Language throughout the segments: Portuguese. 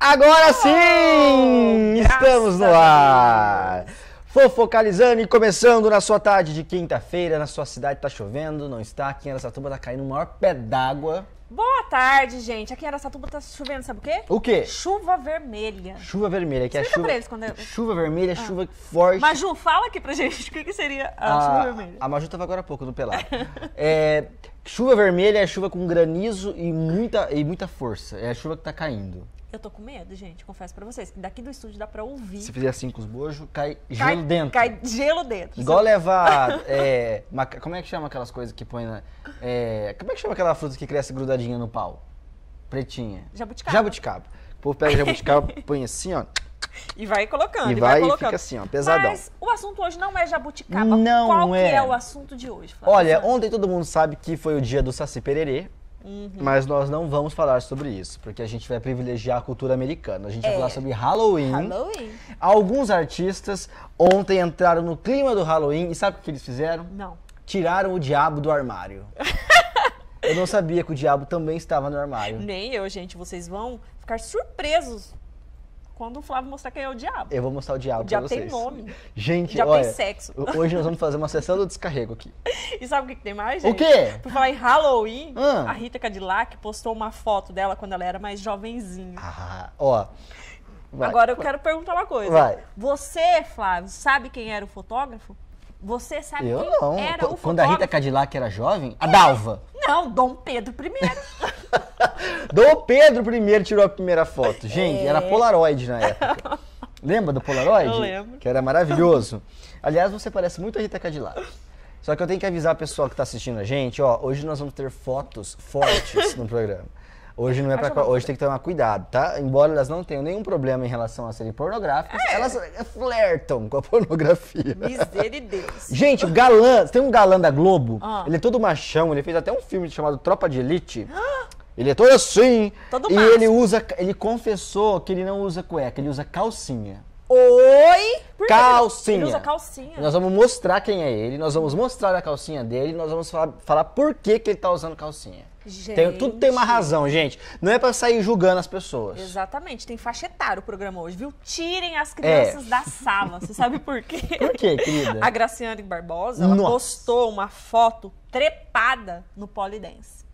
Agora oh, sim! Oh, estamos no ar! Fofocalizando e começando na sua tarde de quinta-feira, na sua cidade tá chovendo, não está? Aqui em Aracatuba tá caindo o maior pé d'água. Boa tarde, gente. Aqui em Aracatuba tá chovendo, sabe o quê? O quê? Chuva vermelha. Chuva vermelha, que é chuva. Pra eles quando eu... É- chuva vermelha, ah. chuva forte. Maju, fala aqui pra gente o que, que seria a, a, ah, chuva vermelha. A Maju tava agora há pouco no pelado. é, chuva vermelha é chuva com granizo e muita, e muita força. É a chuva que tá caindo. Eu tô com medo, gente, confesso para vocês. Daqui do estúdio dá para ouvir. Se fizer assim com os bojos, cai, cai, gelo dentro. Cai gelo dentro. Igual levar. é, uma, como é que chama aquelas coisas que põe na. É, como é que chama aquela fruta que cresce grudadinha no pau? Pretinha. Jabuticaba. Jabuticaba. O povo pega jabuticaba, põe assim, ó. E vai colocando, e, e vai, vai, colocando. E fica assim, ó, pesadão. Mas o assunto hoje não é jabuticaba. Não Qual é. Qual que é o assunto de hoje, Olha, ontem todo mundo sabe que foi o dia do Saci Pererê. Uhum. Mas nós não vamos falar sobre isso, porque a gente vai privilegiar a cultura americana. A gente é. vai falar sobre Halloween. Halloween. Alguns artistas ontem entraram no clima do Halloween e sabe o que eles fizeram? Não. Tiraram o diabo do armário. eu não sabia que o diabo também estava no armário. Nem eu, gente. Vocês vão ficar surpresos quando o Flávio mostrar quem é o diabo. Eu vou mostrar o diabo Já pra vocês. tem nome. Gente, Já olha, tem sexo. Hoje nós vamos fazer uma sessão do descarrego aqui. E sabe o que, que tem mais, gente? O quê? Por falar em Halloween, ah. a Rita Cadillac postou uma foto dela quando ela era mais jovenzinha. Ah, ó. Vai, Agora eu quero perguntar uma coisa. Vai. Você, Flávio, sabe quem era o fotógrafo? Você sabe eu quem não. era Qu o fotógrafo? Quando a Rita Cadillac era jovem, a Dalva. Não, Dom Pedro I. Dom Pedro I tirou a primeira foto. Gente, é. era Polaroid na época. Lembra do Polaroid? Eu lembro. Que era maravilhoso. Aliás, você parece muito a Rita Cadillac. Só que eu tenho que avisar o pessoal que está assistindo a gente, ó, hoje nós vamos ter fotos fortes no programa. Hoje não é pra, hoje tem que tomar cuidado, tá? Embora elas não tenham nenhum problema em relação a serem pornográficas, é. elas flertam com a pornografia. Misericórdia. Gente, o galã, tem um galã da Globo, ah. ele é todo machão, ele fez até um filme chamado Tropa de Elite. Ah. Ele é todo assim. Todo e ele usa, ele confessou que ele não usa cueca, ele usa calcinha. Oi! Por calcinha. Ele usa calcinha. Nós vamos mostrar quem é ele, nós vamos mostrar a calcinha dele, nós vamos falar, falar por que, que ele tá usando calcinha. Tem, tudo tem uma razão, gente. Não é para sair julgando as pessoas. Exatamente. Tem faixa etária o programa hoje, viu? Tirem as é. crianças é. da sala. Você sabe por quê? Por quê, querida? A Graciane Barbosa, ela postou uma foto trepada no Polidense.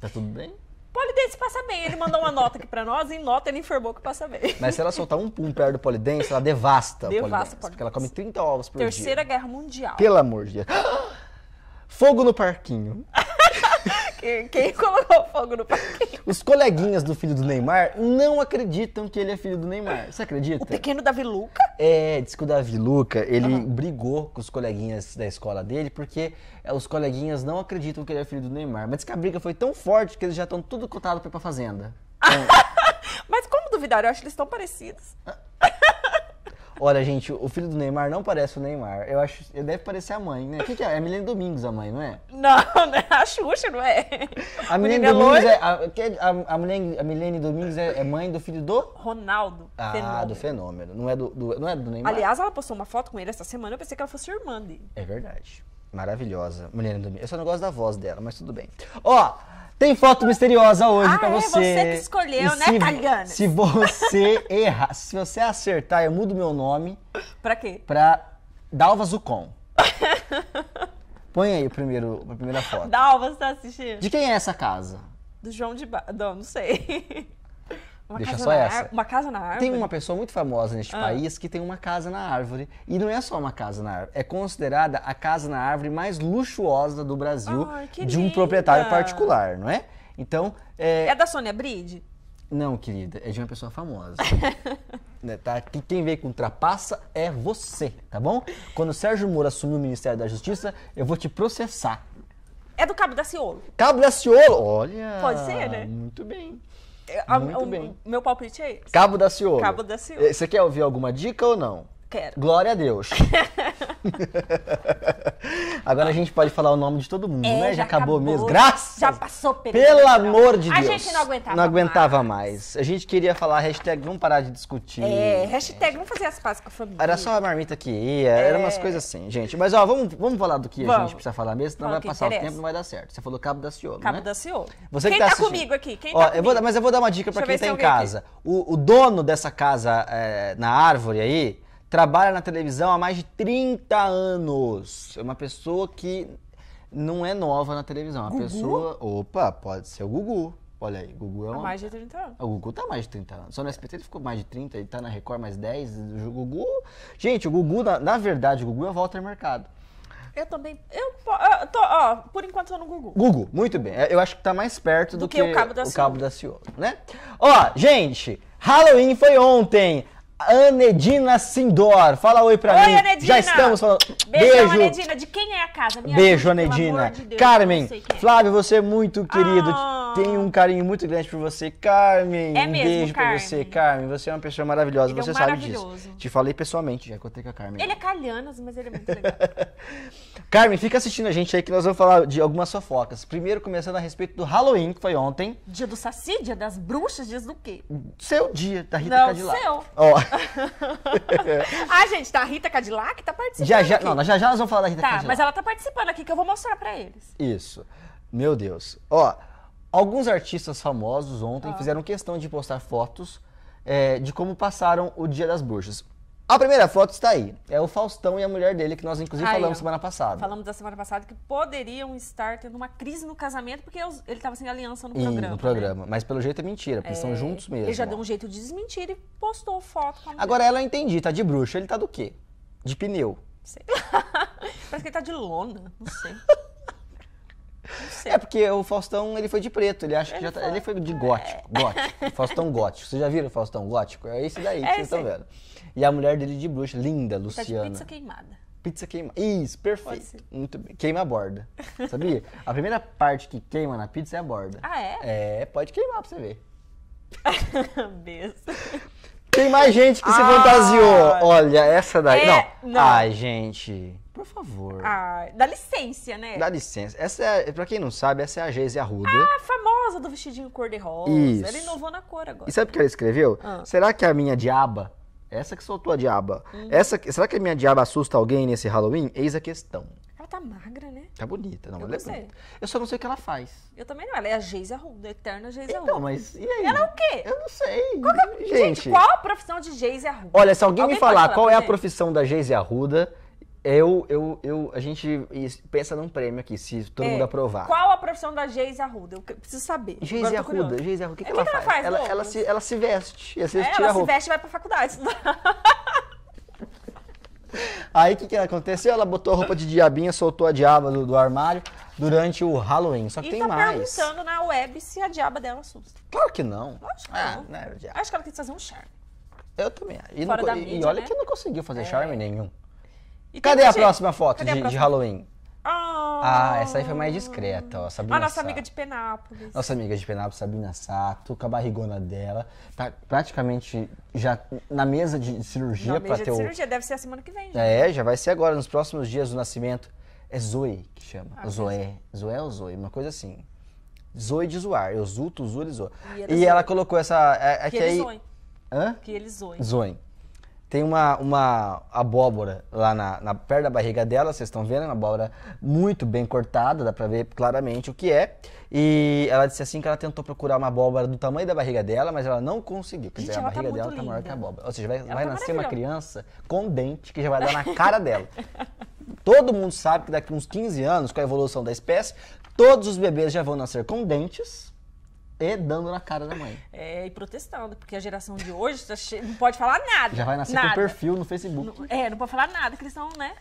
Tá tudo bem? Polidense passa bem. Ele mandou uma nota aqui para nós e em nota ele informou que passa bem. Mas se ela soltar um pum perto do Polidense, ela devasta, devasta o Polidense. Porque ela come 30 ovos por Terceira dia. Terceira Guerra Mundial. Pelo amor de Deus. Fogo no parquinho que, quem colocou fogo no parquinho? Os coleguinhas do filho do Neymar não acreditam que ele é filho do Neymar. Você acredita? O pequeno Davi Luca? É, diz que o Davi Luca, ele uhum. brigou com os coleguinhas da escola dele porque é, os coleguinhas não acreditam que ele é filho do Neymar. Mas diz que a briga foi tão forte que eles já estão tudo cotados pra ir pra fazenda. Então... Mas como duvidar? Eu acho que eles estão parecidos. Olha, gente, o filho do Neymar não parece o Neymar. Eu acho. Ele deve parecer a mãe, né? O que, que é? É a Milene Domingos a mãe, não é? Não, não é a Xuxa, não é? A Milene é Domingos é. A, a, a, Milene, a Milene Domingos é, é, mãe do filho do? Ronaldo. Ah, fenômeno. do fenômeno. Não é do, do, não é do Neymar. Aliás, ela postou uma foto com ele essa semana, eu pensei que ela fosse irmã dele. É verdade. Maravilhosa. Milene Domingos. Eu só não gosto da voz dela, mas tudo bem. Ó, tem foto misteriosa hoje ah, pra é? você. É você que escolheu, e né, se, Se você errar, se você acertar, eu mudo meu nome. Pra quê? Pra Dalva Zucon. Põe aí o primeiro, a primeira foto. Dalva, você tá assistindo? De quem é essa casa? Do João de ba... Não, não sei. Uma Deixa só essa. Uma casa na árvore? Tem uma pessoa muito famosa neste ah. país que tem uma casa na árvore. E não é só uma casa na árvore. É considerada a casa na árvore mais luxuosa do Brasil Ai, de um proprietário particular, não é? Então. É, é da Sônia Bride? Não, querida, é de uma pessoa famosa. né, tá? Quem veio com trapaça é você, tá bom? Quando o Sérgio Moro assumir o Ministério da Justiça, eu vou te processar. É do Cabo da Ciolo. Cabo da Ciolo? Olha. Pode ser, né? Muito bem. A, Muito o, Meu palpite é esse. Cabo da Ciolo. Cabo da Ciolo. Eh, você quer ouvir alguma dica ou não? Quero. Glória a Deus. Agora a gente pode falar o nome de todo mundo, é, né? Já, já acabou, acabou, mesmo. Graças! Já passou pelo. Pelo amor de Deus. A gente não aguentava. Não aguentava mais. mais. A gente queria falar hashtag vamos parar de discutir. É, hashtag vamos fazer as pazes com a família. Era só a marmita que ia, é. era umas coisas assim, gente. Mas ó, vamos, vamos falar do que vamos. a gente precisa falar mesmo, senão vai passar interessa. o tempo não vai dar certo. Você falou Cabo da Ciolo. Cabo né? da Ciolo. Você quem que tá, tá comigo aqui? Quem ó, tá comigo? Eu vou, mas eu vou dar uma dica para quem tá em casa. O, o, dono dessa casa é, na árvore aí trabalha na televisão há mais de 30 anos. É uma pessoa que não é nova na televisão. É uma Gugu? pessoa. Opa, pode ser o Gugu. Olha aí, Gugu é um. Ah, tá há mais de 30 anos. O Gugu tá mais de 30 anos. Só no SPT ele ficou mais de 30, ele tá na Record mais 10. O Gugu. Gente, o Gugu, na, na verdade, o Gugu é o Walter Mercado. Eu também. Eu, eu tô, ó, por enquanto eu no Gugu. Gugu, muito bem. Eu acho que tá mais perto do, do que, que, o Cabo da o Cabo da Ciolo, né? Ó, gente, Halloween foi ontem. Anedina Sindor. Fala oi pra oi, mim. Anedina. Já estamos falando. Beijo, Beijo. Anedina. De quem é a casa? Minha Beijo, Anedina. De Carmen, é. Flávio, você é muito querido. Ah. Tenho um carinho muito grande por você, Carmen. É mesmo, um beijo Carmen. pra você, Carmen. Você é uma pessoa maravilhosa, ele é você é um sabe disso. Te falei pessoalmente, já contei com a Carmen. Ele é calhanas, mas ele é muito legal. Carmen, fica assistindo a gente aí que nós vamos falar de algumas fofocas. Primeiro, começando a respeito do Halloween, que foi ontem. Dia do Saci, dia das bruxas, dias do quê? Seu dia, da Rita não, Cadillac. Não, seu. Ó. ah, gente, tá a Rita Cadillac tá participando Já, já, aqui. não, já já nós vamos falar da Rita tá, Cadillac. Tá, mas ela tá participando aqui que eu vou mostrar pra eles. Isso. Meu Deus. Ó, Alguns artistas famosos ontem ah. fizeram questão de postar fotos é, de como passaram o Dia das Bruxas. A primeira foto está aí. É o Faustão e a mulher dele, que nós inclusive tá falamos semana passada. Falamos da semana passada que poderiam estar tendo uma crise no casamento, porque ele estava sem aliança no e, programa. No programa. Né? Mas pelo jeito é mentira, porque é... são juntos mesmo. Ele já deu um jeito de desmentir e postou foto com a mulher. Agora ela entendi, tá de bruxa, ele tá do quê? De pneu. Sei. Parece que ele tá de lona, não sei. É porque o Faustão ele foi de preto, ele acha ele que já tá, foi... ele foi de gótico, é. gótico. Faustão gótico. Vocês já viram o Faustão gótico? É esse daí que é vocês estão vendo. E a mulher dele de bruxa, linda, Luciana. Tá de pizza queimada. Pizza queima. Isso, perfeito. Muito bem. Queima a borda. Sabia? a primeira parte que queima na pizza é a borda. Ah, é? É, pode queimar pra você ver. Beijo. Tem mais gente que ah, se fantasiou. Ah. Olha, essa daí. É, não. não. Ai, gente. Por favor. Ah, dá licença, né? Dá licença. Essa é, pra quem não sabe, essa é a Geise Arruda. Ah, famosa do vestidinho cor-de-rosa. Isso. Ela inovou na cor agora. E sabe o que ela escreveu? Ah. Será que a minha diaba, essa que soltou a diaba, hum. essa, será que a minha diaba assusta alguém nesse Halloween? Eis a questão. Ela tá magra, né? Tá bonita. Não, eu ela é bonita. Eu só não sei o que ela faz. Eu também não. Ela é a Geise Arruda, a eterna Geise então, Arruda. Então, mas e aí? Ela é o quê? Eu não sei. Qual é... gente, gente, qual a profissão de Geise Arruda? Olha, se alguém, alguém me falar, falar qual é a profissão da Geise Arruda... Eu, eu, eu, a gente pensa num prêmio aqui, se todo é, mundo aprovar. Qual a profissão da Geise Arruda? Eu preciso saber. Geise Arruda, Geise Arruda, o que, é, ela, que ela, faz? Ela, ela, se, ela se veste. É, ela se, é, ela se veste e vai pra faculdade Aí o que, que aconteceu? Ela botou a roupa de diabinha, soltou a diaba do, do armário durante o Halloween. Só que e tem tá mais. perguntando na web se a diaba dela assusta. Claro que não. Lógico ah, não. não né, Acho que ela quis fazer um charme. Eu também. E, Fora não, da e, mídia, e olha né? que não conseguiu fazer é. charme nenhum. E Cadê a próxima foto de, próxima? de Halloween? Oh. Ah, essa aí foi mais discreta, ó. Sabina a nossa Sato. amiga de Penápolis. Nossa amiga de Penápolis, Sabina Sato, com a barrigona dela. Tá praticamente já na mesa de cirurgia para ter o... cirurgia, deve ser a semana que vem. Já. É, já vai ser agora, nos próximos dias do nascimento. É Zoe que chama. Ah, Zoé. Zoé ou Zoe, uma coisa assim. Zoe de zoar. Eu zuto, zoe, ele zoa. E, e ela colocou essa... É, é que, que ele aí... zoe. Hã? Que ele zoe. Zoe tem uma, uma abóbora lá na, na perto da barriga dela, vocês estão vendo, é uma abóbora muito bem cortada, dá para ver claramente o que é. E ela disse assim que ela tentou procurar uma abóbora do tamanho da barriga dela, mas ela não conseguiu. Quer dizer, a tá barriga tá dela linda. tá maior que a abóbora. Ou seja, vai, vai tá nascer uma criança com dente que já vai dar na cara dela. Todo mundo sabe que daqui uns 15 anos, com a evolução da espécie, todos os bebês já vão nascer com dentes e é dando na cara da mãe. É, e protestando, porque a geração de hoje tá che... não pode falar nada. Já vai nascer nada. com perfil no Facebook. é, não pode falar nada, que eles são, né?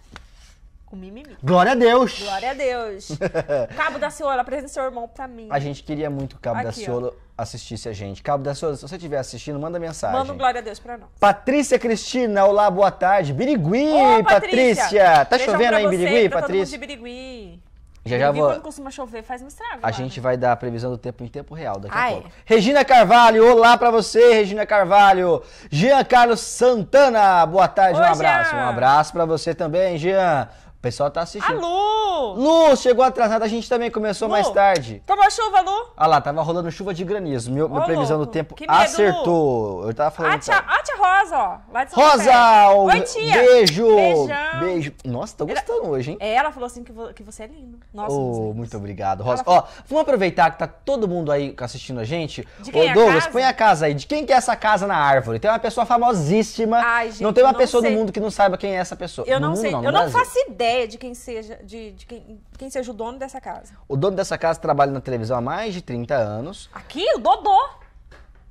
Com mimimi. Glória a Deus! Glória a Deus! Cabo da Ciola, apresenta seu irmão pra mim. A gente queria muito que o Cabo Aqui, da Ciola assistisse a gente. Cabo da Ciola, se você estiver assistindo, manda mensagem. Manda um glória a Deus pra nós. Patrícia Cristina, olá, boa tarde. Birigui, Ô, Patrícia. Patrícia! Tá chovendo aí em Birigui, Patrícia? Tá todo mundo de Birigui. Já já vou... quando costuma chover, faz um estrago. A lá, gente né? vai dar a previsão do tempo em tempo real daqui Ai. a ah, é? pouco. Regina Carvalho, olá para você, Regina Carvalho. Jean Carlos Santana, boa tarde, Oi, um abraço. Jean. Um abraço para você também, Jean. O pessoal tá assistindo. Alô! Lu, chegou atrasada, a gente também começou Lu, mais tarde. Tava chuva, Lu? Ah lá, tava rolando chuva de granizo. Meu, minha previsão do tempo medo, acertou. Lu. Eu tava falando. A tia, a tia Rosa, ó. Lá de São Rosa! O... Oi, tia! Beijo! Beijão. Beijo. Nossa, tô gostando ela, hoje, hein? É, ela falou assim que, vo, que você é lindo. Nossa, oh, muito obrigado, Rosa. Ela... Ó, vamos aproveitar que tá todo mundo aí assistindo a gente. De quem Ô, é Douglas, põe a casa aí. De quem que é essa casa na árvore? Tem uma pessoa famosíssima. Ai, gente, não tem uma pessoa sei. no mundo que não saiba quem é essa pessoa. Eu não sei. Não, eu não faço ideia ideia de quem seja, de, de quem, quem, seja o dono dessa casa. O dono dessa casa trabalha na televisão há mais de 30 anos. Aqui? O Dodô!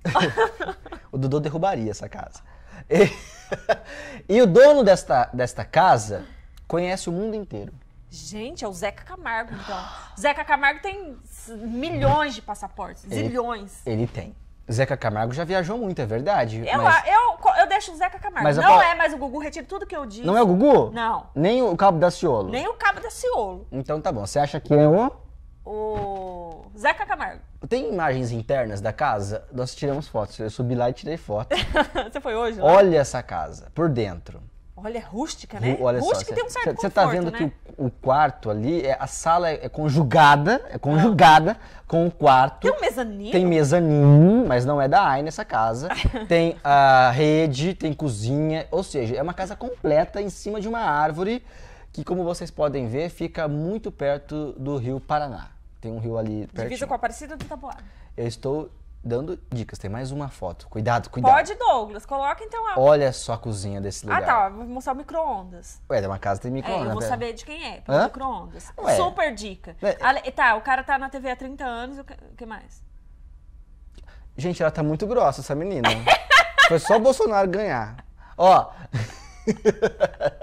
o Dodô derrubaria essa casa. E, e o dono desta, desta casa conhece o mundo inteiro. Gente, é o Zeca Camargo, então. Zeca Camargo tem milhões de passaportes, ele, zilhões. Ele tem. Zeca Camargo já viajou muito, é verdade. Eu, é mas... eu, eu deixo o Zeca Camargo. Mas não é mais o Gugu, retiro tudo que eu disse. Não é o Gugu? Não. Nem o Cabo da Ciolo? Nem o Cabo da Ciolo. Então tá bom, você acha que é o... O Zeca Camargo. Tem imagens internas da casa? Nós tiramos fotos. Eu subi lá e tirei foto. você foi hoje? Né? Olha essa casa, por dentro. Olha, é rústica, né? Olha rústica só, tem um certo tá conforto, Você tá vendo né? que o, o, quarto ali, é, a sala é, é conjugada, é conjugada com o quarto. Tem um mezanino? Tem mezanino, mas não é da AIN nessa casa. tem a rede, tem cozinha, ou seja, é uma casa completa em cima de uma árvore que, como vocês podem ver, fica muito perto do rio Paraná. Tem um rio ali perto. Divisa com a Aparecida do Taboada. Eu estou dando dicas. Tem mais uma foto. Cuidado, cuidado. Pode, Douglas. Coloca então a. Olha só a cozinha desse ah, lugar. Ah, tá. Vou mostrar o micro-ondas. Ué, tem é uma casa tem micro-ondas. É, eu vou né, saber de quem é. Pelo micro-ondas. Super dica. Tá, o cara tá na TV há 30 anos. O que mais? Gente, ela tá muito grossa, essa menina. Foi só o Bolsonaro ganhar. Ó.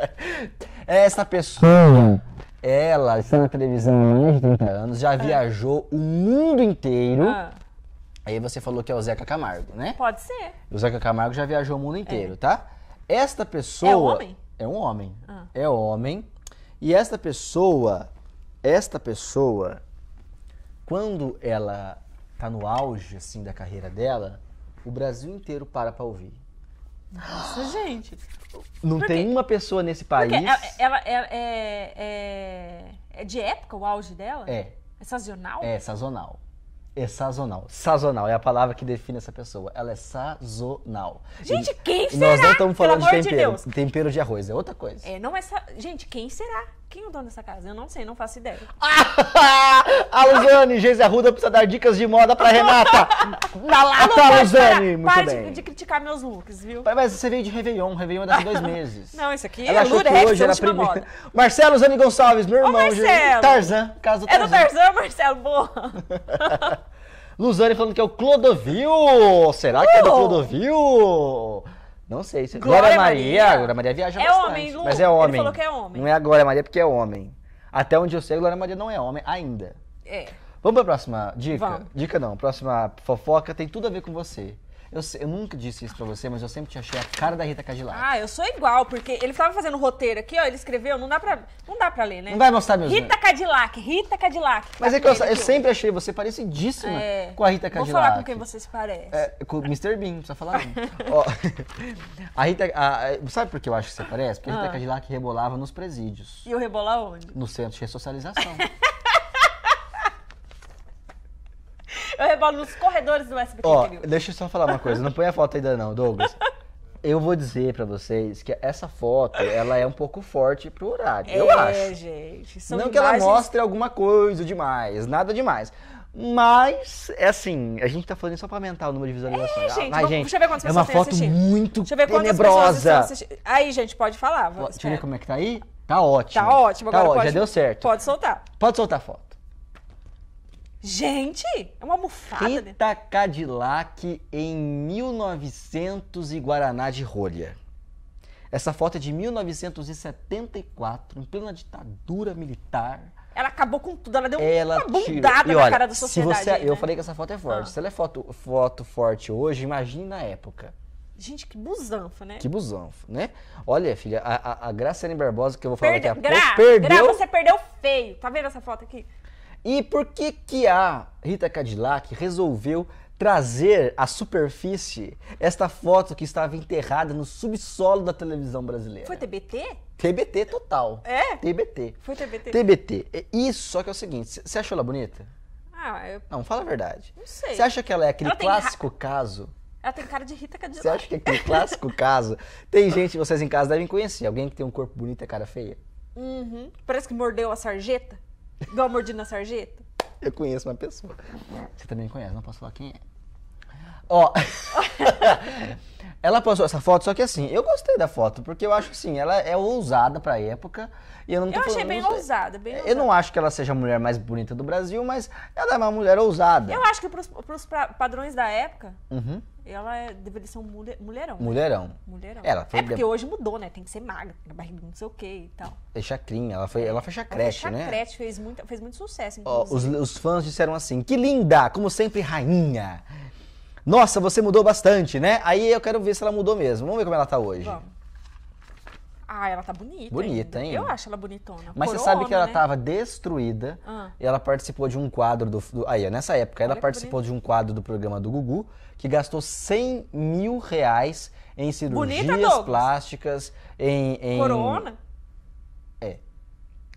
essa pessoa. Ela está na televisão há mais de 30 anos, já ah. viajou ah. o mundo inteiro. Ah Aí você falou que é o Zeca Camargo, né? Pode ser. O Zeca Camargo já viajou o mundo inteiro, é. tá? Esta pessoa. É um homem? É um homem. Ah. É homem. E esta pessoa. Esta pessoa. Quando ela tá no auge, assim, da carreira dela, o Brasil inteiro para pra ouvir. Nossa, gente. Não Por tem quê? uma pessoa nesse é, país. É, ela, ela, é, é, é, é de época o auge dela? É. É sazonal? É, sazonal. É sazonal. Sazonal é a palavra que define essa pessoa. Ela é sazonal. Gente, e quem será? Nós não estamos falando de tempero. De tempero de arroz, é outra coisa. É, não é. Sa... Gente, quem será? Quem é o dono dessa casa? Eu não sei, não faço ideia. a Luzane, Geise Arruda precisa dar dicas de moda pra Renata. Na lata, Luzane. Muito para bem. De, de, criticar meus looks, viu? Mas você veio de Réveillon, Réveillon é daqui dois meses. não, isso aqui Ela é achou Lurex, que hoje era primeiro. Moda. Marcelo Zane Gonçalves, meu irmão. Ô, Marcelo. Tarzan, casa do Tarzan. É do Tarzan, Marcelo, boa. Luzane falando que é o Clodovil. Será que é do uh! Clodovil? Não sei. Se... Glória, Glória Maria. Maria. Glória Maria viaja é bastante. É homem, Lu. Mas é homem. Ele falou que é homem. Não é a Glória Maria porque é homem. Até onde eu sei, Glória Maria não é homem ainda. É. Vamos pra próxima dica? Vamos. Dica não. Próxima fofoca tem tudo a ver com você. Eu, eu nunca disse isso pra você, mas eu sempre te achei a cara da Rita Cadillac. Ah, eu sou igual, porque ele tava fazendo roteiro aqui, ó, ele escreveu, não dá pra, não dá pra ler, né? Não vai mostrar mesmo. Rita Cadillac, Rita Cadillac. Mas é que eu, eu sempre achei você parecidíssima é, com a Rita Cadillac. Vou falar com quem você se parece. É, com o Mr. Bean, não precisa falar ó, a Rita, a, sabe por que eu acho que você parece? Porque a Rita ah. Cadillac rebolava nos presídios. E eu rebolar onde? No centro de ressocialização. Eu rebolo nos corredores do SBT. Ó, deixa eu só falar uma coisa. Não põe a foto ainda não, Douglas. Eu vou dizer para vocês que essa foto, ela é um pouco forte pro horário, é, eu acho. É, gente. São não imagens... que ela mostre alguma coisa demais, nada demais. Mas, é assim, a gente tá falando só pra aumentar o número de visualizações. É, gente, Vai, vamos, gente deixa eu ver quantas é pessoas É uma foto muito deixa eu ver tenebrosa. Aí, gente, pode falar. Vamos, deixa eu ver como é que tá aí. Tá ótimo. Tá ótimo. Tá agora tá ótimo. Pode, já deu certo. Pode soltar. Pode soltar a foto. Gente, é uma almofada. Rita Cadillac em 1900 e Guaraná de rolha. Essa foto é de 1974, em plena ditadura militar. Ela acabou com tudo, ela deu ela uma bundada tirou. na olha, cara da sociedade. Se você, aí, né? Eu falei que essa foto é forte. Ah. Se ela é foto, foto forte hoje, imagine na época. Gente, que busanfa, né? Que busanfa, né? Olha, filha, a, a, a Graciane Barbosa, que eu vou falar Perde, daqui a pouco, perdeu... Gra, você perdeu feio. Tá vendo essa foto aqui? E por que, que a Rita Cadillac resolveu trazer à superfície esta foto que estava enterrada no subsolo da televisão brasileira? Foi TBT? TBT total. É? TBT. Foi TBT. TBT. Isso, só que é o seguinte, você achou ela bonita? Ah, eu... Não, fala a verdade. Não sei. Você acha que ela é aquele ela clássico ra... caso... Ela tem cara de Rita Cadillac. Você acha que é aquele clássico caso... Tem gente, vocês em casa devem conhecer, alguém que tem um corpo bonito e cara feia? Uhum. Parece que mordeu a sarjeta. Igual de na sarjeta? Eu conheço uma pessoa. Você também conhece, não posso falar quem é. Ó. ela postou essa foto, só que assim, eu gostei da foto, porque eu acho assim, ela é ousada pra época. E eu não tô Eu achei bem não ousada, bem Eu não acho que ela seja a mulher mais bonita do Brasil, mas ela é uma mulher ousada. Eu acho que pros, pros padrões da época, Uhum. Ela é, deveria ser um mulher, mulherão. Né? Mulherão. Né? Mulherão. Ela foi é porque hoje mudou, né? Tem que ser magra, barriga não sei o que e tal. É chacrinha, ela foi, é. ela foi chacrete, ela foi né? chacrete, né? fez, muito fez muito sucesso. Oh, os, os fãs disseram assim, que linda, como sempre, rainha. Nossa, você mudou bastante, né? Aí eu quero ver se ela mudou mesmo. Vamos ver como ela tá hoje. Vamos. Ah, ela tá bonita. Bonita, ainda. hein? Eu acho ela bonitona. Mas você sabe que ela né? tava destruída. Ah. E ela participou de um quadro do. do aí, nessa época, Olha ela participou de um quadro do programa do Gugu, que gastou 100 mil reais em cirurgias Bonita, plásticas, em, em... Corona? É.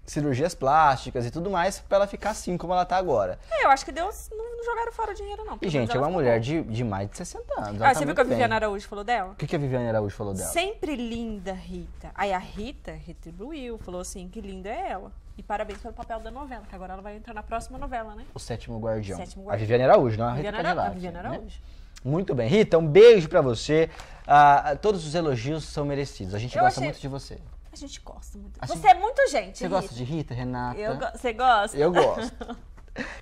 Cirurgias plásticas e tudo mais pra ela ficar assim como ela tá agora. É, eu acho que Deus não, jogaram fora o dinheiro, não. E, gente, é uma mulher de, de, mais de 60 anos. Ah, tá você tá viu que a Viviane Araújo falou dela? O que, que a Viviane Araújo falou dela? Sempre linda, Rita. Aí a Rita retribuiu, falou assim, que linda é ela. E parabéns pelo papel da novela, que agora ela vai entrar na próxima novela, né? O Sétimo Guardião. Sétimo Guardião. A Viviane Araújo, não a Rita Viviane Ara... Cadillac. A Viviane né? Araújo. Né? Muito bem. Rita, um beijo para você. Ah, todos os elogios são merecidos. A gente Eu gosta achei- muito de você. A gente gosta muito. Você é muito gente. Você Rita. gosta de Rita, Renata? Eu go- Você gosta? Eu gosto.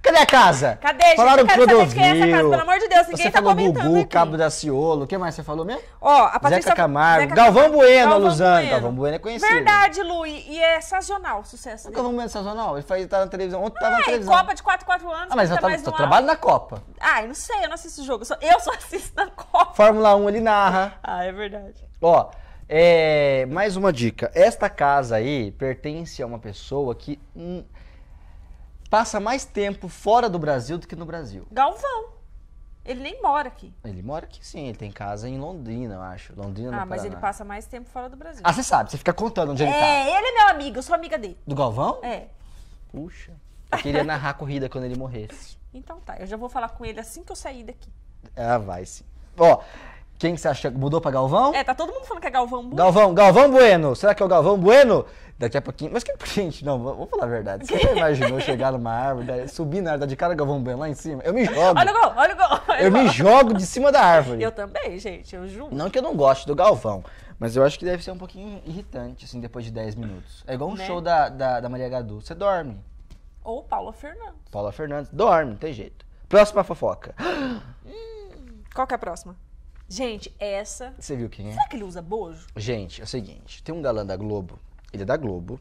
Cadê a casa? Cadê, gente? Falaram que Clodovil. Quem é essa casa, pelo amor de Deus, ninguém você tá falou comentando Gugu, aqui. Cabo da Ciolo, o que mais você falou mesmo? Ó, a Patrícia... Zeca Camargo, Zeca Galvão Bueno, Galvão Luzano. Bueno. Galvão Bueno é conhecido. Verdade, Lu, e, é sazonal o sucesso dele. Galvão Bueno é sazonal? Ele faz, tá na televisão, ontem ah, tava na é, televisão. Copa de 4, 4 anos. Ah, mas eu tá, mais tô, tá tô trabalho na Copa. Ah, eu não sei, eu não assisto o jogo, eu só, eu só assisto na Copa. Fórmula 1 ele narra. Ah, é verdade. Ó, é, mais uma dica. Esta casa aí pertence a uma pessoa que... Hum, passa mais tempo fora do Brasil do que no Brasil. Galvão. Ele nem mora aqui. Ele mora aqui sim, ele tem casa em Londrina, eu acho. Londrina, Ah, no mas ele passa mais tempo fora do Brasil. Ah, você sabe, você fica contando onde ele tá. É, ele é meu amigo, eu sou amiga dele. Do Galvão? É. Puxa. Eu queria narrar a corrida quando ele morresse. Então tá, eu já vou falar com ele assim que eu sair daqui. Ah, vai sim. Ó, quem que você acha? Mudou pra Galvão? É, tá todo mundo falando que é Galvão Bueno. Galvão, Galvão Bueno. Será que é o Galvão Bueno? daqui a pouquinho. Mas que gente, não, vou falar a verdade. Você já imaginou chegar numa árvore, subir na árvore, de cara Galvão Bueno lá em cima? Eu me jogo. Olha o gol, olha o gol. eu me jogo de cima da árvore. Eu também, gente, eu juro. Não que eu não goste do Galvão, mas eu acho que deve ser um pouquinho irritante, assim, depois de 10 minutos. É igual um né? show da, da, da, Maria Gadu. Você dorme. Ou Paula Fernandes. Paula Fernandes, dorme, não tem jeito. Próxima fofoca. Hum, qual que é a próxima? Gente, essa. Você viu quem é? Será que ele usa bojo? Gente, é o seguinte: tem um galã da Globo ele é da Globo.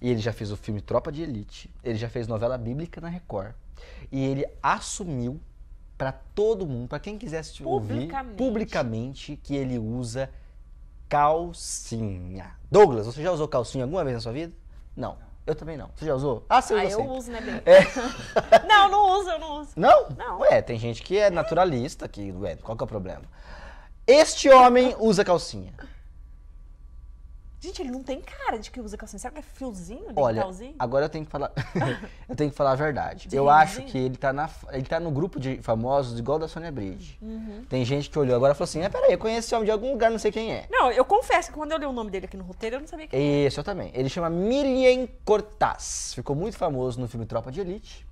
E ele já fez o filme Tropa de Elite, ele já fez novela bíblica na Record. E ele assumiu para todo mundo, para quem quisesse ouvir publicamente que ele usa calcinha. Douglas, você já usou calcinha alguma vez na sua vida? Não. Eu também não. Você já usou? Ah, você usa ah, eu sempre. uso, né, bem? É. não, não uso, eu não uso. Não? Não. Ué, tem gente que é naturalista, que, ué, qual que é o problema? Este homem usa calcinha. Gente, ele não tem cara de que usa calcinha. Será que é fiozinho? Olha, calzinho? agora eu tenho que falar. eu tenho que falar a verdade. eu acho que ele tá, na, ele tá no grupo de famosos igual da Sônia Bridge. Uhum. Tem gente que olhou agora e falou assim: ah, peraí, eu conheço esse homem de algum lugar, não sei quem é. Não, eu confesso que quando eu li o nome dele aqui no roteiro, eu não sabia quem Isso, era. eu também. Ele chama Milien Cortaz. Ficou muito famoso no filme Tropa de Elite.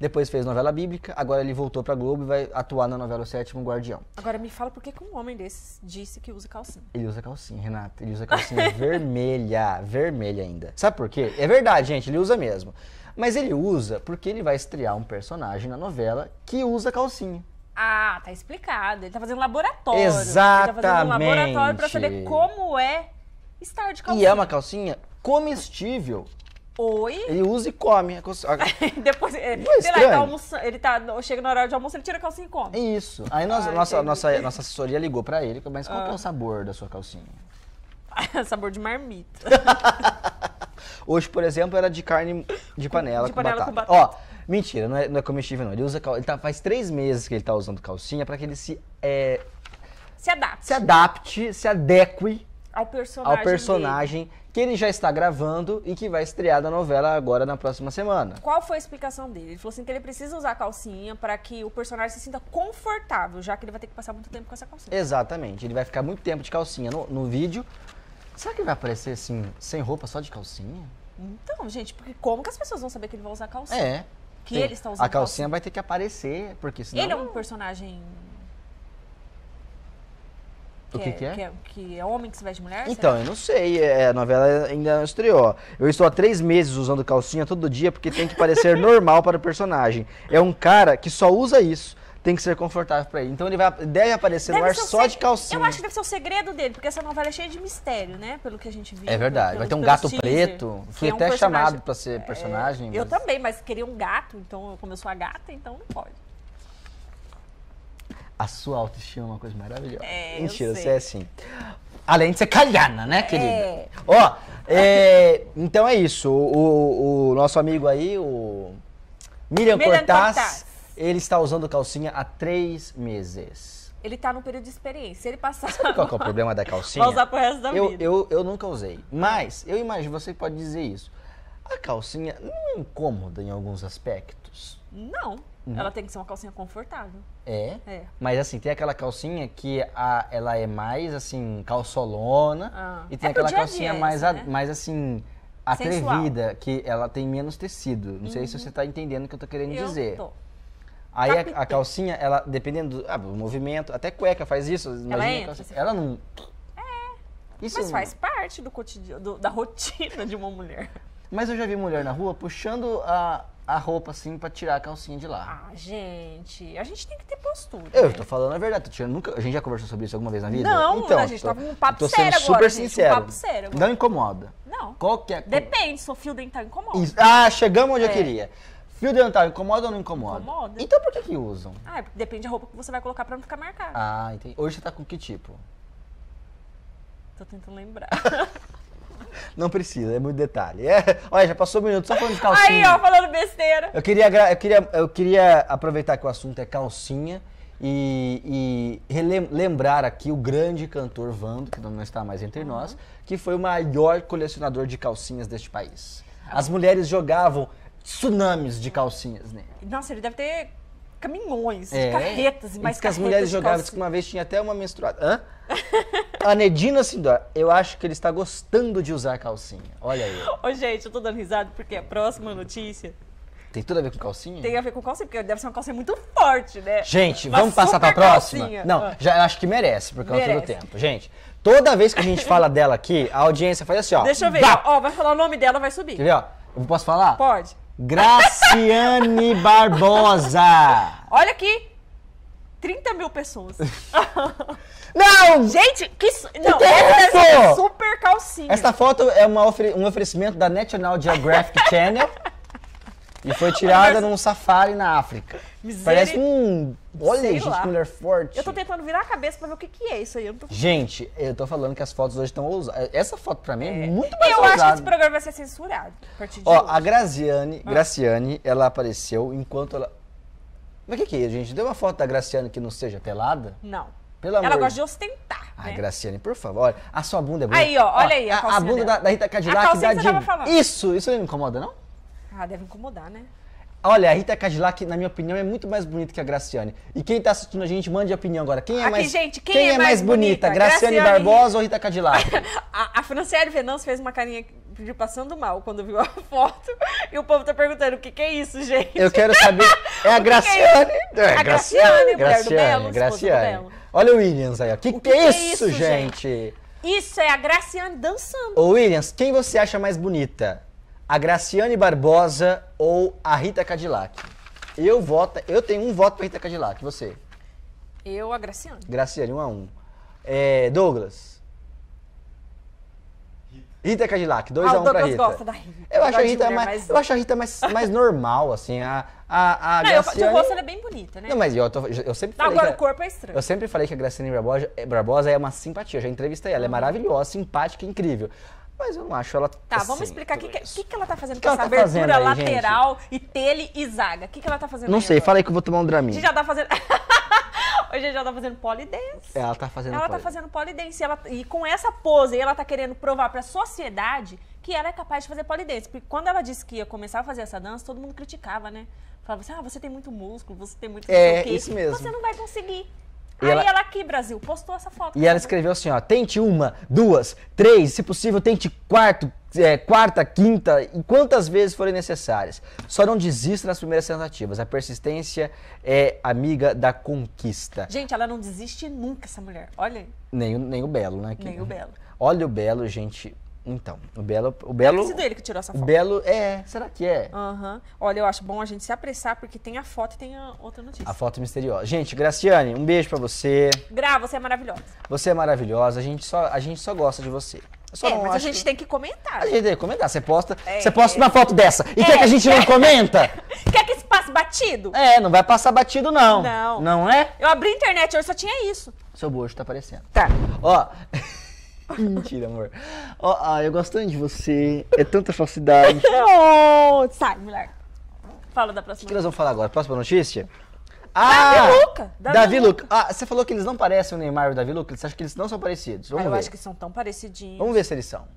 Depois fez novela bíblica, agora ele voltou pra Globo e vai atuar na novela O Sétimo Guardião. Agora me fala por que, um homem desse disse que usa calcinha. Ele usa calcinha, Renata. Ele usa calcinha vermelha, vermelha ainda. Sabe por quê? É verdade, gente, ele usa mesmo. Mas ele usa porque ele vai estrear um personagem na novela que usa calcinha. Ah, tá explicado. Ele tá fazendo laboratório. Exatamente. Ele tá fazendo um laboratório pra saber como é estar de calcinha. E é uma calcinha comestível. Oi? Ele usa e come. É Depois, é, Não é sei lá, ele tá, almoçando, ele tá chega na hora de almoço, ele tira a calcinha e come. Isso. Aí nós, ah, nossa, nossa, nossa assessoria ligou pra ele, mas qual ah. que é o ah. sabor da sua calcinha? sabor de marmita. Hoje, por exemplo, era de carne de panela, de com, panela batata. com batata. Ó, mentira, não é, não é comestível não. Ele usa, ele tá, faz três meses que ele tá usando calcinha pra que ele se... É, se adapte. Se adapte, se adeque ao personagem, ao personagem que ele já está gravando e que vai estrear da novela agora na próxima semana. Qual foi a explicação dele? Ele falou assim que ele precisa usar a calcinha para que o personagem se sinta confortável, já que ele vai ter que passar muito tempo com essa calcinha. Exatamente, ele vai ficar muito tempo de calcinha no, no vídeo. Será que ele vai aparecer assim, sem roupa, só de calcinha? Então, gente, porque como que as pessoas vão saber que ele vai usar calcinha? É. Que tem. ele está usando. A calcinha, calcinha, vai ter que aparecer, porque senão. Ele é um personagem o que, é- que, é, que, é? Que é homem que se veste mulher? Então, será? eu não sei. É, a novela ainda não estreou. Eu estou há três meses usando calcinha todo dia porque tem que parecer normal para o personagem. É um cara que só usa isso tem que ser confortável para ele. Então ele vai, deve aparecer deve no ar só seg... de calcinha. Eu acho que deve ser o segredo dele, porque essa novela é cheia de mistério, né? Pelo que a gente viu. É verdade. Pelo, vai ter um gato teaser, preto. Fui é um até personagem... chamado para ser é, personagem. É... Mas... Eu também, mas queria um gato, então como eu sou a gata, então não pode a sua autoestima é uma coisa maravilhosa. É, Mentira, você é assim. Além de ser calhana, né, é. querida? É. Ó, é, então é isso. O, o, o, nosso amigo aí, o Miriam, Miriam Cortaz, Cortaz, ele está usando calcinha há três meses. Ele está no período de experiência. ele passar. Sabe qual é o problema da calcinha? Vai usar pro resto da eu, vida. Eu, eu nunca usei. Mas, eu imagino, você pode dizer isso. A calcinha não é incomoda em alguns aspectos? Não. Uhum. Ela tem que ser uma calcinha confortável. É? É. Mas assim, tem aquela calcinha que a, ela é mais assim, calçolona. Ah. E é tem é aquela -dia calcinha mais, né? mais assim, atrevida, Sensual. que ela tem menos tecido. Não uhum. sei se uhum. você está entendendo o que eu tô querendo eu dizer. Tô. Aí a, a, calcinha, ela, dependendo do ah, movimento, até cueca faz isso. Ela entra. Calcinha, ela não. É. Isso mas faz não... parte do cotidiano, do, da rotina de uma mulher. Mas eu já vi mulher na rua puxando a, a roupa assim pra tirar a calcinha de lá. Ah, gente, a gente tem que ter postura. Eu né? tô falando a verdade, tô tirando, nunca, a gente já conversou sobre isso alguma vez na vida? Não, então, a gente tô, tava com um papo tô sério sendo agora, super gente, sincero. Um papo sério agora. Não incomoda. Não. Qualquer Depende, se o fio dental incomoda. Isso. Ah, chegamos onde é. eu queria. Fio dental incomoda ou não incomoda? Incomoda. Então por que que usam? Ah, é depende da roupa que você vai colocar pra não ficar marcado. Ah, entendi. Hoje você tá com que tipo? Tô tentando lembrar. Não precisa, é muito detalhe. É, olha, já passou um minuto, só falando de calcinha. Aí, ó, falando besteira. Eu queria, eu queria, eu queria aproveitar que o assunto é calcinha e, e lembrar aqui o grande cantor Vando, que não está mais entre nós, que foi o maior colecionador de calcinhas deste país. As mulheres jogavam tsunamis de calcinhas nele. Nossa, ele deve ter caminhões, é. de carretas e mais Diz que as mulheres jogavam, que uma vez tinha até uma menstruada. Hã? A Nedina Sindor, assim, eu acho que ele está gostando de usar calcinha. Olha aí. Ô, gente, eu tô dando risada porque a próxima notícia tem tudo a ver com calcinha? Tem a ver com calcinha, porque deve ser uma calcinha muito forte, né? Gente, uma vamos passar pra próxima? Calcinha. Não, ah. já acho que merece, por causa merece. do tempo. Gente, toda vez que a gente fala dela aqui, a audiência faz assim, ó. Deixa eu ver, ó, ó, vai falar o nome dela, vai subir. Quer ver, ó? Eu posso falar? Pode. Graciane Barbosa. Olha aqui. 30 mil pessoas. Não! Gente, que. Não, que é essa é super calcinha. Essa foto é uma ofre... um oferecimento da National Geographic Channel. E foi tirada num safari na África. Misericórdia. Parece um. Olha, Sei gente, lá. mulher forte. Eu tô tentando virar a cabeça pra ver o que, que é isso aí. Eu tô... Gente, eu tô falando que as fotos hoje estão ousadas. Essa foto pra mim é, é muito mais Eu ousada. acho que esse programa vai ser censurado. A partir de Ó, hoje. a Graziane, ah. Graciane, ela apareceu enquanto ela. Mas o que, que é, gente? Deu uma foto da Graciane que não seja pelada? Não. Pelo amor Ela gosta de ostentar. Ai, né? Graciane, por favor. Olha, a sua bunda é bonita. Aí, ó, olha aí a, a, a bunda da, da, Rita Cadillac. A calcinha da que você Isso, isso não me incomoda, não? Ah, deve incomodar, né? Olha, a Rita Cadillac, na minha opinião, é muito mais bonita que a Graciane. E quem tá assistindo a gente, mande a opinião agora. Quem é Aqui, mais, gente, quem, quem é, é, mais bonita? bonita? Graciane, Graciane Barbosa ou Rita Cadillac? a, a Franciele Venâncio fez uma carinha de passando mal quando viu a foto. E o povo tá perguntando, o que que é isso, gente? Eu quero saber. É a é Graciane? É, é a Graciane, Graciane, mulher do Belo, Graciane. Do Belo. Olha o Williams aí, Que o que, é que, é isso, gente? gente? Isso é a Graciane dançando. Ô, Williams, quem você acha mais bonita? a Graciane Barbosa ou a Rita Cadillac? Eu voto, eu tenho um voto para Rita Cadillac, você? Eu, a Graciane. Graciane, um a um. É, Douglas. Rita Cadillac, 2x1 ah, um pra Rita. Eu, acho a Rita, mais, eu acho a Rita mais, mais normal, assim. A, a, a não, Graciane... eu, de rosto ela é bem bonita, né? Não, mas eu, tô, eu sempre falei. Agora o corpo é estranho. Eu sempre falei que a Graciane Barbosa, é, Barbosa é uma simpatia. Eu já entrevistei ela, é maravilhosa, simpática, incrível mas eu não acho ela. Tá, assim, vamos explicar o que, que, que, ela tá fazendo que com essa tá abertura aí, lateral gente? e tele e zaga. O que, que ela tá fazendo? Não sei, agora? falei que eu vou tomar um Dramin. A gente já tá fazendo. Hoje ela já tá fazendo polidense. Ela tá fazendo Ela tá fazendo polidense. Ela, e com essa pose, ela tá querendo provar pra sociedade que ela é capaz de fazer polidense. Porque quando ela disse que ia começar a fazer essa dança, todo mundo criticava, né? Falava assim, ah, você tem muito músculo, você tem muito... É, isso mesmo. Você não vai conseguir. E Aí ela... ela... aqui, Brasil, postou essa foto. E ela escreveu assim, ó, tente uma, duas, três, se possível tente quarto, é, quarta, quinta e quantas vezes forem necessárias. Só não desista nas primeiras tentativas. A persistência é amiga da conquista. Gente, ela não desiste nunca, essa mulher. Olha aí. Nem, nem o Belo, né? Que... Nem o Belo. Olha o Belo, gente. Então, o Belo. O Belo. Deve dele que tirou essa foto. Belo, é, será que é? Uhum. Olha, eu acho bom a gente se apressar, porque tem a foto e tem a outra notícia. A foto misteriosa. Gente, Graciane, um beijo para você. Gra, você é maravilhosa. Você é maravilhosa, a gente só, a gente só gosta de você. É, mas a gente que... tem que comentar. A gente tem que comentar. Você posta, é, você posta é. uma foto dessa e quer é. que a gente não comenta? quer que isso passe batido? É, não vai passar batido, não. Não. Não é? Eu abri a internet, hoje só tinha isso. Seu bojo tá aparecendo. Tá. Ó. Mentira, amor. Oh, ah, eu gosto tanto de você. É tanta falsidade. oh, sai, mulher. Fala da próxima. O que, que nós vamos falar agora? Próxima notícia? Ah, Davi Luca. Davi, Davi Luca. Luca. Ah, você falou que eles não parecem o Neymar e o Davi Luca. Você acha que eles não são parecidos? Vamos ah, eu ver. acho que são tão parecidinhos. Vamos ver se eles são.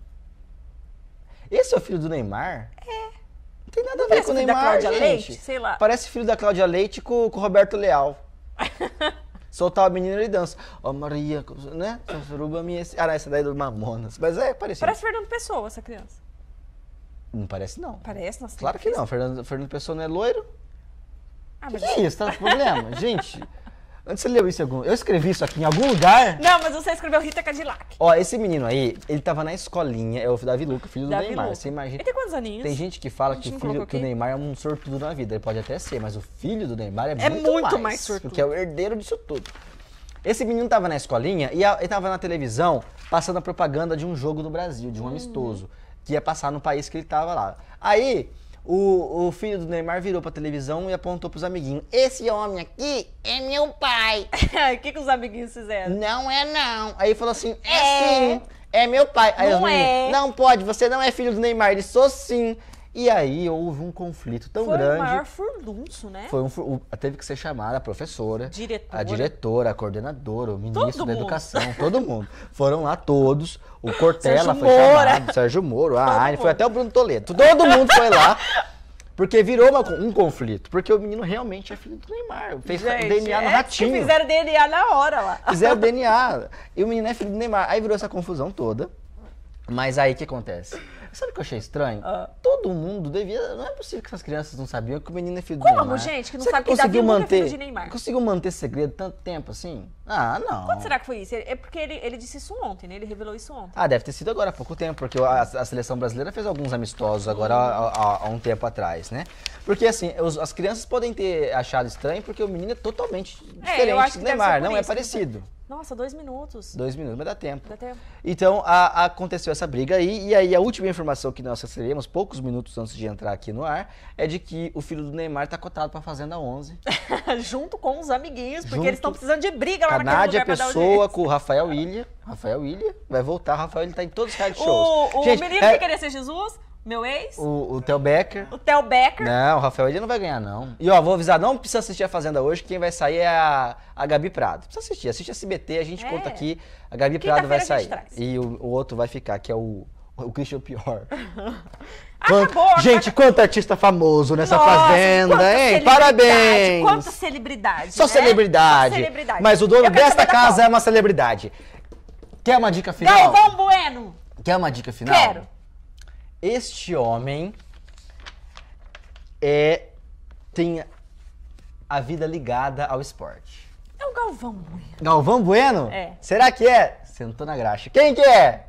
Esse é o filho do Neymar? É. Não tem nada não a ver é com o Neymar, da Cláudia gente. Leite, sei lá. Parece filho da Cláudia Leite com, com o Roberto Leal. soltar a menina e dança. Ó oh, Maria, né? Suruba minha... Ah, não, essa daí é do Mamonas. Mas é parecido. Parece Fernando Pessoa, essa criança. Não parece, não. Parece? Nossa, claro que não. Fernando, Fernando Pessoa não é loiro? Ah, mas... que é isso? Tá com problema? Gente... Antes você leu isso? Algum? Eu escrevi isso aqui em algum lugar? Não, mas você escreveu Rita Cadillac. Ó, esse menino aí, ele tava na escolinha, é o Davi Luca, filho do Davi Neymar. Luca. Você imagina. Ele tem quantos aninhos? Tem gente que fala que, filho, que o Neymar é um sortudo na vida. Ele pode até ser, mas o filho do Neymar é, é muito, muito mais, mais sortudo. Porque é o herdeiro disso tudo. Esse menino tava na escolinha e a, ele tava na televisão passando a propaganda de um jogo do Brasil, de um hum. amistoso, que ia passar no país que ele tava lá. Aí, o, o filho do Neymar virou pra televisão e apontou pros amiguinhos. Esse homem aqui é meu pai. O que, que os amiguinhos fizeram? Não é não. Aí falou assim, é, é. sim, é meu pai. Aí não os meninos, é. não pode, você não é filho do Neymar. Ele, sou sim. E aí houve um conflito tão foi grande. Foi o maior furdunço, né? Foi um, teve que ser chamada a professora, diretora. a diretora, a coordenadora, o ministro todo da mundo. educação, todo mundo. Foram lá todos. O Cortella Sérgio foi Moura. chamado, Sérgio Moro, a Aine, foi até o Bruno Toledo. Todo mundo foi lá. Porque virou uma, um conflito. Porque o menino realmente é filho do Neymar. Fez Gente, DNA no é Fizeram DNA na hora lá. Fizeram DNA. E o menino é filho do Neymar. Aí virou essa confusão toda. Mas aí o que acontece? Sabe o que eu achei estranho? Ah. Todo mundo devia. Não é possível que essas crianças não sabiam que o menino é filho Como, do Neymar. Como, gente? Que não será sabe que, que Davi é é manter, é filho de Neymar. Conseguiu manter segredo tanto tempo assim? Ah, não. Quando será que foi isso? É porque ele, ele disse isso ontem, né? Ele revelou isso ontem. Ah, deve ter sido agora há pouco tempo, porque a, a seleção brasileira fez alguns amistosos agora há, há, há um tempo atrás, né? Porque assim, os, as crianças podem ter achado estranho porque o menino é totalmente é, diferente é, do Neymar, não isso, é parecido. Nossa, dois minutos. Dois minutos, mas dá tempo. Dá tempo. Então, a, aconteceu essa briga aí, e aí a última informação que nós recebemos, poucos minutos antes de entrar aqui no ar, é de que o filho do Neymar tá cotado pra Fazenda 11. Junto com os amiguinhos, porque Junto... eles estão precisando de briga lá naquele a Pessoa com o Rafael Ilha. Rafael Ilha vai voltar, Rafael ele tá em todos os card shows. O, o Gente, menino é... que queria ser Jesus meu ex? O, o Theo Becker. O Theo Becker. Não, o Rafael ele não vai ganhar, não. E ó, vou avisar, não precisa assistir a Fazenda hoje, quem vai sair é a, a Gabi Prado. Precisa assistir, assiste a CBT, a gente é. conta aqui. A Gabi Prado vai sair. E o, o, outro vai ficar, que é o, o Christian Pior. Quanto, Acabou, gente, quanto artista famoso nessa Nossa, fazenda, hein? Parabéns! Quanta celebridade! Só, né? celebridade. celebridade. Mas o dono desta casa é uma celebridade. Quer uma dica final? Galvão Bueno! Quer uma dica final? Quero! este homem é tem a vida ligada ao esporte. É o Galvão Bueno. Galvão Bueno? É. Será que é? Sentou na graxa. Quem que é?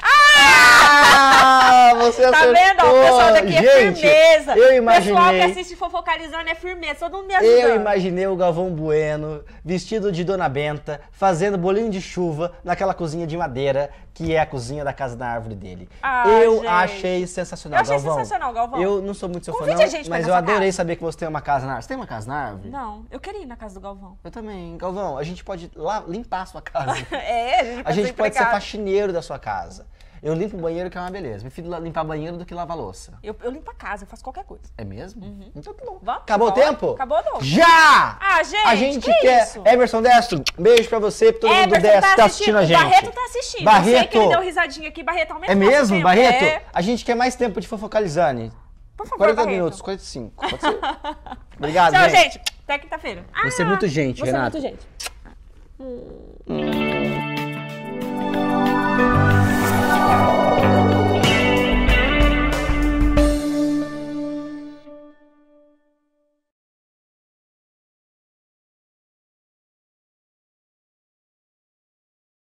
Ah! você tá acertou. vendo? O pessoal daqui é Gente, é firmeza. Eu imaginei. O pessoal que assiste Fofocalizando é firmeza. Todo mundo me ajudando. Eu imaginei o Galvão Bueno vestido de Dona Benta, fazendo bolinho de chuva naquela cozinha de madeira que é a cozinha da casa da árvore dele. Ah, eu gente. achei sensacional, eu achei Galvão. sensacional, Galvão. Eu não sou muito seu Convide fã, não, gente mas eu adorei casa. saber que você tem uma casa na árvore. Você tem uma casa na árvore? Não, eu queria ir na casa do Galvão. Eu também. Galvão, a gente pode lá limpar a sua casa. é, a gente pode, a gente pode ser faxineiro da sua casa. Eu limpo o banheiro, que é uma beleza. Me Prefiro limpar banheiro do que lavar louça. Eu, eu limpo a casa, eu faço qualquer coisa. É mesmo? Uhum. Então tá bom. Vamos, Acabou o tempo? Acabou não. Já! Ah, gente! A gente que quer. Isso? Emerson Destro, beijo pra você, pra todo Emerson mundo Destro tá, tá assistindo, a gente. Barreto tá assistindo. Barreto. Eu sei que ele deu risadinha aqui, Barreto aumenta É mesmo, tempo. Barreto? É. A gente quer mais tempo de fofocalizane. Por favor, 40 Barreto. minutos, 45. Pode ser? Obrigado, Tchau, gente. gente. Até quinta-feira. Ah, você é ah, muito gente, você é Renato. Você é muito gente. Hum.